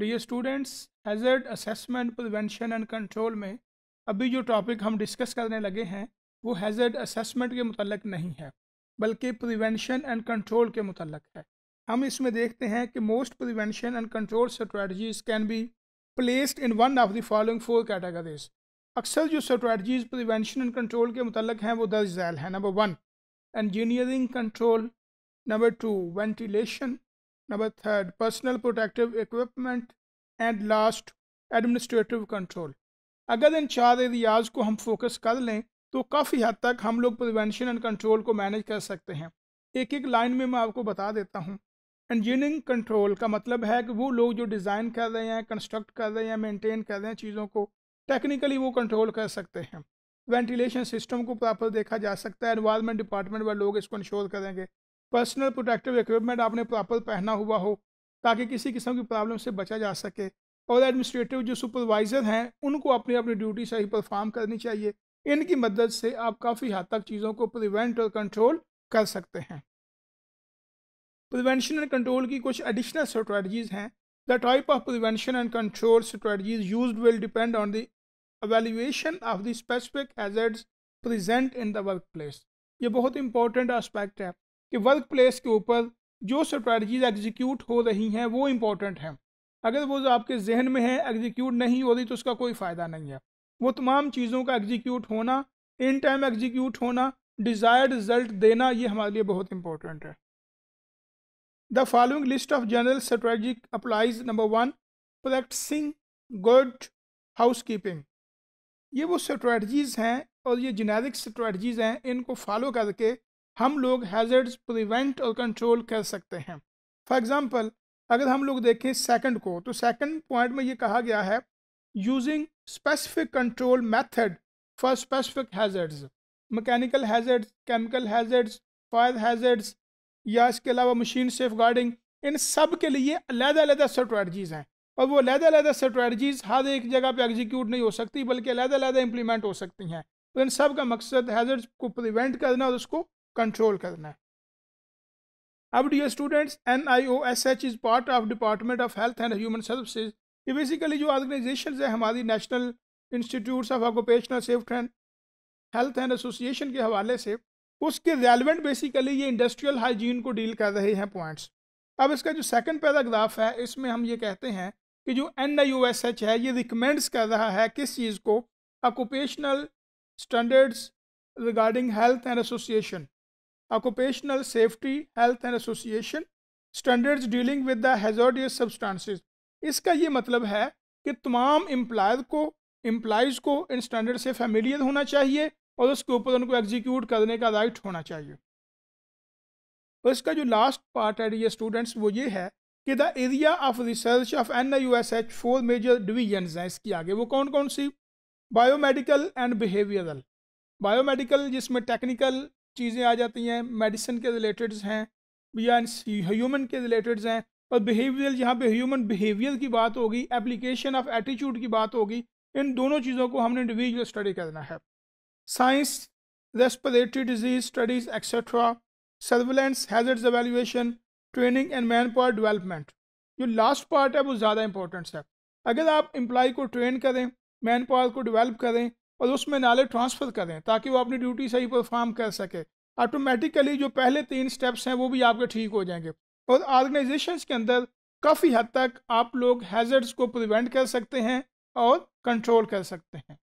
D students hazard assessment prevention and control में अभी जो टॉपिक हम डिस्कस करने लगे हैं वो हैज़र्ड असेसमेंट के मतलब नहीं है बल्कि प्रिवेंशन एंड कंट्रोल के मतलब है हम इसमें देखते हैं कि most prevention and control strategies can be placed in one of the following four categories अक्सर जो स्ट्रेटजीज प्रिवेंशन एंड कंट्रोल के मतलब हैं वो दर्ज झैल हैं number one engineering control number two ventilation Number third, personal protective equipment. And last administrative control अगर इन चार एरियाज़ को हम फोकस कर लें तो काफ़ी हद तक हम लोग प्रिवेंशन एंड कंट्रोल को मैनेज कर सकते हैं एक एक लाइन में मैं आपको बता देता हूँ इंजीनियरिंग कंट्रोल का मतलब है कि वो लोग जो डिज़ाइन कर रहे हैं कंस्ट्रक्ट कर रहे हैं मेंटेन कर रहे हैं चीज़ों को टेक्निकली वो कंट्रोल कर सकते हैं वेंटिलेशन सिस्टम को प्रॉपर देखा जा सकता है एनवायरमेंट डिपार्टमेंट वाले लोग इसको इंश्योर करेंगे पर्सनल प्रोटेक्टिव इक्विपमेंट आपने प्रॉपर पहना हुआ हो ताकि किसी किस्म की प्रॉब्लम से बचा जा सके और एडमिनिस्ट्रेटिव जो सुपरवाइज़र हैं उनको अपनी अपनी ड्यूटी सही परफॉर्म करनी चाहिए इनकी मदद से आप काफ़ी हद तक चीज़ों को प्रिवेंट और कंट्रोल कर सकते हैं प्रिवेंशन एंड कंट्रोल की कुछ एडिशनल स्ट्रेटजीज़ हैं the type of prevention and control strategies use will depend on the of the specific hazards present in the work place ये बहुत इंपॉर्टेंट आस्पेक्ट है कि वर्क प्लेस के ऊपर जो स्ट्रैटीज एग्जीक्यूट हो रही हैं वो इम्पॉर्टेंट हैं अगर वो आपके जहन में है एग्जीक्यूट नहीं हो रही तो उसका कोई फ़ायदा नहीं है वो तमाम चीज़ों का एग्जीक्यूट होना इन टाइम एग्जीक्यूट होना डिज़ायर्ड रिजल्ट देना ये हमारे लिए बहुत इंपॉर्टेंट है the following list of general strategic applies number one practicing good housekeeping ये वो स्ट्रेटजीज़ हैं और ये जेनेरिक स्ट्रेटजीज़ हैं इनको फॉलो करके हम लोग हैजर्ड्स प्रिवेंट और कंट्रोल कर सकते हैं फॉर एग्ज़ाम्पल अगर हम लोग देखें सेकंड को तो सेकंड पॉइंट में ये कहा गया है using specific control method for specific hazards mechanical hazards chemical hazards fire hazards या इसके अलावा मशीन सेफ गार्डिंग इन सब के लिए अलहदा अलहदा स्ट्रेटजीज़ हैं और वो अलहदा अलहदा स्ट्रेटजीज़ हर एक जगह पे एग्जीक्यूट नहीं हो सकती बल्कि अलहदा अलहदा इम्प्लीमेंट हो सकती हैं तो इन सब का मकसद हैजर्ड्स को प्रिवेंट करना और उसको कंट्रोल करना है अब dear students N I O S H is part of department of health and human services ये बेसिकली जो ऑर्गेनाइजेशन है हमारी national institute of occupational safety and health and association के हवाले से उसके रेलिवेंट बेसिकली ये इंडस्ट्रियल हाइजीन को डील कर रहे हैं पॉइंट्स अब इसका जो सेकंड पैराग्राफ है इसमें हम ये कहते हैं कि जो N I O S H है ये रिकमेंड्स कर रहा है किस चीज़ को occupational standards regarding health and association occupational safety health and association standards dealing with the hazardous substances इसका ये मतलब है कि तमाम एम्प्लॉयज को एम्प्लॉयज़ को इन स्टैंडर्ड से फेमिलियर होना चाहिए और उसके ऊपर उनको एग्जीक्यूट करने का राइट होना चाहिए और इसका जो लास्ट पार्ट है ये स्टूडेंट्स वो ये है कि the area of research of N I U S H four major divisions हैं इसकी आगे वो कौन कौन सी बायोमेडिकल एंड बिहेवियरल बायोमेडिकल जिसमें टेक्निकल चीज़ें आ जाती हैं मेडिसिन के रिलेटेड हैं या ह्यूमन के रिलेटेड हैं और बिहेवियर यहाँ पे ह्यूमन बिहेवियर की बात होगी एप्लीकेशन ऑफ एटीट्यूड की बात होगी इन दोनों चीज़ों को हमने इंडिविजुअल स्टडी करना है science respiratory disease studies etcetera surveillance hazards evaluation training and manpower development जो लास्ट पार्ट है वो ज़्यादा इंपॉर्टेंट है अगर आप एम्प्लाई को ट्रेन करें मैन पावर को डिवेल्प करें और उसमें नाले ट्रांसफ़र करें ताकि वो अपनी ड्यूटी सही परफॉर्म कर सके ऑटोमेटिकली जो पहले तीन स्टेप्स हैं वो भी आपके ठीक हो जाएंगे और ऑर्गेनाइजेशंस के अंदर काफ़ी हद तक आप लोग हैजर्ड्स को प्रिवेंट कर सकते हैं और कंट्रोल कर सकते हैं